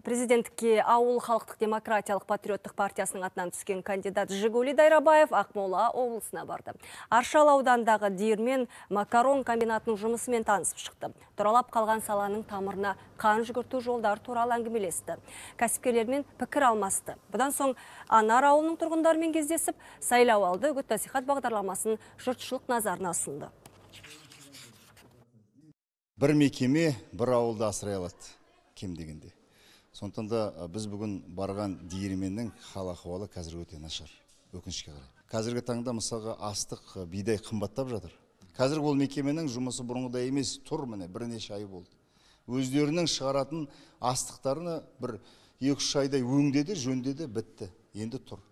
Президенттікке ауыл халықтық демократиялық патриоттық партиясының атынан түскен кандидат Жигули Дайрабаев Ақмола облысына барды. аршалы ауданындағы диірмен макарон комбинатының жұмысымен танысып шықты. Тұралап қалған саланың тамырына қан жүгірту жолдары туралы әңгімелесті. Кәсіпкерлермен пікір алмасты. Бұдан соң Анар ауылының тұрғындарымен кездесіп, сайлау алды үгіт насихат бағдарламасын жұртшылық назарына ұсынды. Бір мекеме бір ауылда асырай алады кем сондықтан да біз бүгін барған диірменнің хал ахуалы қазір өте нашар өкінішке қарай қазіргі таңда мысалға астық бидай қымбаттап жатыр қазір ол мекеменің жұмысы бұрынғыдай емес тұр міне бірнеше ай болды өздерінің шығаратын астықтарын бір екі үш айдай өңдеді жөндеді бітті енді тұр